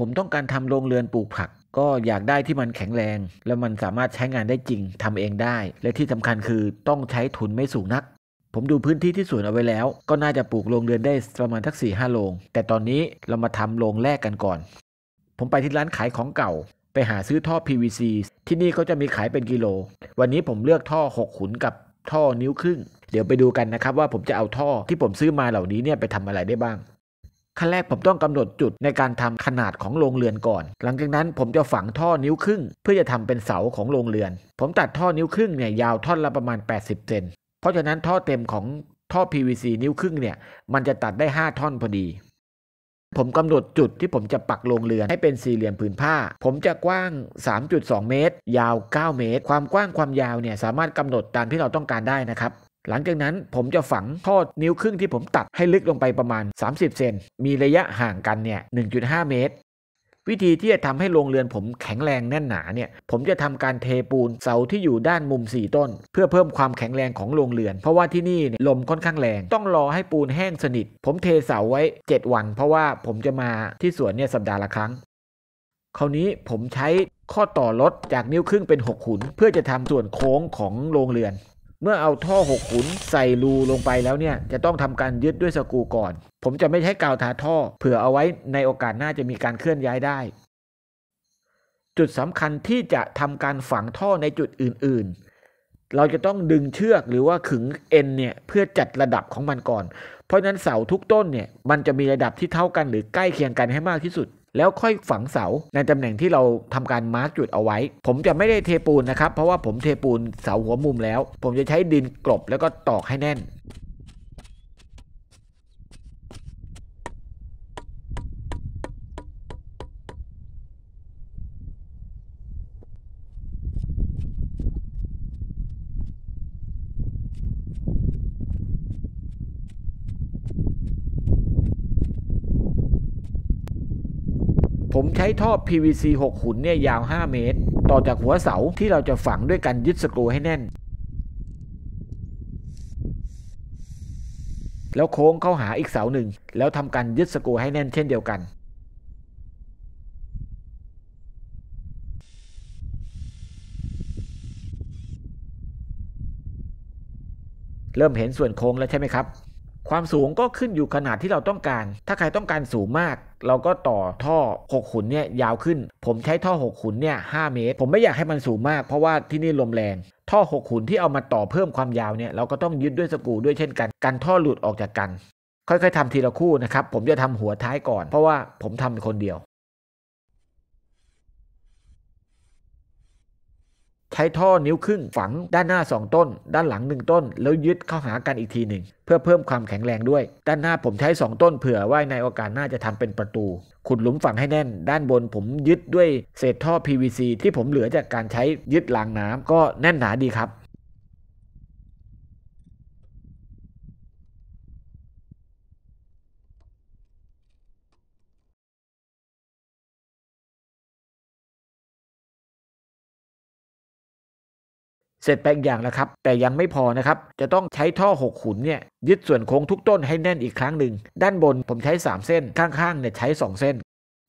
ผมต้องการทำโรงเรือนปลูกผัก ก็อยากได้ที่มันแข็งแรงและมันสามารถใช้งานได้จริงทำเองได้ และที่สำคัญคือต้องใช้ทุนไม่สูงนัก ผมดูพื้นที่ที่สวนเอาไว้แล้ว ก็น่าจะปลูกโรงเรือนได้ประมาณทักสี่ห้าโรงแต่ตอนนี้เรามาทำโรงแรกกันก่อน ผมไปที่ร้านขายของเก่า ไปหาซื้อท่อ PVC ที่นี่เขาจะมีขายเป็นกิโล วันนี้ผมเลือกท่อ 6 ขุนกับท่อนิ้วครึ่ง เดี๋ยวไปดูกันนะครับว่าผมจะเอาท่อ ที่ผมซื้อมาเหล่านี้เนี่ยไปทำอะไรได้บ้างขั้นแรกผมต้องกำหนดจุดในการทำขนาดของโรงเรือนก่อน หลังจากนั้นผมจะฝังท่อนิ้วครึ่ง เพื่อจะทำเป็นเสาของโรงเรือน ผมตัดท่อนิ้วครึ่งเนี่ยยาวท่อนละประมาณ 80 เซน เพราะฉะนั้นท่อเต็มของท่อ PVC นิ้วครึ่งเนี่ยมันจะตัดได้ 5 ท่อนพอดี ผมกำหนดจุดที่ผมจะปักโรงเรือน ให้เป็นสี่เหลี่ยมผืนผ้า ผมจะกว้าง 3.2 เมตร ยาว 9 เมตร ความกว้างความยาวเนี่ยสามารถกำหนดตามที่เราต้องการได้นะครับหลังจากนั้นผมจะฝังท่อนิ้วครึ่งที่ผมตัดให้ลึกลงไปประมาณ 30 เซนมีระยะห่างกันเนี่ย 1.5 เมตร วิธีที่จะทำให้โรงเรือนผมแข็งแรงแน่นหนาเนี่ย ผมจะทำการเทปูนเสาที่อยู่ด้านมุม 4 ต้นเพื่อเพิ่มความแข็งแรงของโรงเรือน เพราะว่าที่นี่นลมค่อนข้างแรง ต้องรอให้ปูนแห้งสนิท ผมเทเสาไว้ 7 วันเพราะว่าผมจะมาที่สวนเนี่ยสัปดาห์ละครั้ง คราวนี้ผมใช้ข้อต่อลดจากนิ้วครึ่งเป็น 6 ขุน เพื่อจะทำส่วนโค้งของโรงเรือนเมื่อเอาท่อหกขุนใส่รูลงไปแล้วเนี่ยจะต้องทำการยึดด้วยสกูก่อน ผมจะไม่ใช้กาวทาท่อเผื่อเอาไว้ในโอกาสหน้าจะมีการเคลื่อนย้ายได้ จุดสำคัญที่จะทำการฝังท่อในจุดอื่นๆ เราจะต้องดึงเชือกหรือว่าขึงเอ็นเนี่ยเพื่อจัดระดับของมันก่อน เพราะนั้นเสาทุกต้นเนี่ยมันจะมีระดับที่เท่ากันหรือใกล้เคียงกันให้มากที่สุดแล้วค่อยฝังเสา ในตำแหน่งที่เราทำการมาร์กจุดเอาไว้ ผมจะไม่ได้เทปูนนะครับ เพราะว่าผมเทปูนเสาหัวมุมแล้ว ผมจะใช้ดินกลบแล้วก็ตอกให้แน่นผมใช้ท่อ PVC 6หุ่นเนี่ยยาว 5 เมตร ต่อจากหัวเสาที่เราจะฝังด้วยการยึดสกรูให้แน่น แล้วโค้งเข้าหาอีกเสาหนึ่ง แล้วทำการยึดสกรูให้แน่นเช่นเดียวกัน เริ่มเห็นส่วนโค้งแล้วใช่ไหมครับความสูงก็ขึ้นอยู่ขนาดที่เราต้องการ ถ้าใครต้องการสูงมาก เราก็ต่อท่อ 6 ขุนเนี่ยยาวขึ้น ผมใช้ท่อ 6 ขุนเนี่ย5เมตร ผมไม่อยากให้มันสูงมาก เพราะว่าที่นี่ลมแรงท่อ 6 ขุนที่เอามาต่อเพิ่มความยาวเนี่ยเราก็ต้องยึดด้วยสกูด้วยเช่นกัน กันท่อหลุดออกจากกัน ค่อยๆทำทีละคู่นะครับ ผมจะทำหัวท้ายก่อน เพราะว่าผมทำคนเดียวใช้ท่อนิ้วครึ่งฝังด้านหน้า 2 ต้นด้านหลัง 1 ต้นแล้วยึดเข้าหากันอีกทีหนึ่งเพื่อเพิ่มความแข็งแรงด้วย ด้านหน้าผมใช้ 2 ต้นเผื่อว่าในโอกาสหน้าจะทำเป็นประตู ขุดหลุมฝังให้แน่น ด้านบนผมยึดด้วย เศษท่อ PVC ที่ผมเหลือจากการใช้ยึดรางน้ำก็แน่นหนาดีครับเสร็จแปลงอย่างแล้วครับ แต่ยังไม่พอนะครับจะต้องใช้ท่อ 6 ขุนเนี่ย ยึดส่วนโค้งทุกต้นให้แน่นอีกครั้งหนึ่งด้านบนผมใช้ 3 เส้นข้างๆเนี่ยใช้ 2 เส้น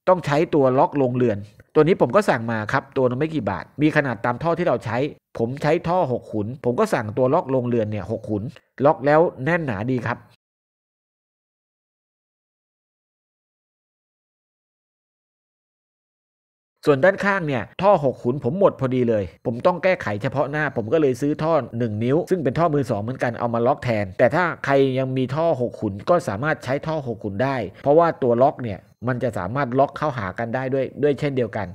ต้องใช้ตัวล็อกลงเรือน ตัวนี้ผมก็สั่งมาครับตัวนึงไม่กี่บาท มีขนาดตามท่อที่เราใช้ ผมใช้ท่อ 6 ขุน ผมก็สั่งตัวล็อกลงเรือนเนี่ยหขุน ล็อกแล้วแน่นหนาดีครับส่วนด้านข้างเนี่ยท่อ 6 ขุน ผมหมดพอดีเลย ผมต้องแก้ไขเฉพาะหน้า ผมก็เลยซื้อท่อ 1 นิ้ว ซึ่งเป็นท่อมือ 2 เหมือนกันเอามาล็อกแทน แต่ถ้าใครยังมีท่อ 6 ขุนก็สามารถใช้ท่อ 6 ขุนได้ เพราะว่าตัวล็อกเนี่ยมันจะสามารถล็อกเข้าหากันได้ด้วย ด้วยเช่นเดียวกัน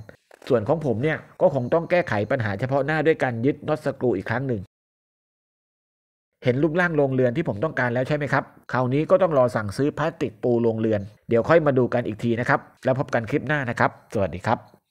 ส่วนของผมเนี่ยก็คงต้องแก้ไขปัญหาเฉพาะหน้าด้วยการยึดน็อตสกรูอีกครั้งหนึ่งเห็นรูปร่างโรงเรือนที่ผมต้องการแล้วใช่ไหมครับ คราวนี้ก็ต้องรอสั่งซื้อพลาสติกปูโรงเรือนเดี๋ยวค่อยมาดูกันอีกทีนะครับ แล้วพบกันคลิปหน้านะครับสวัสดีครับ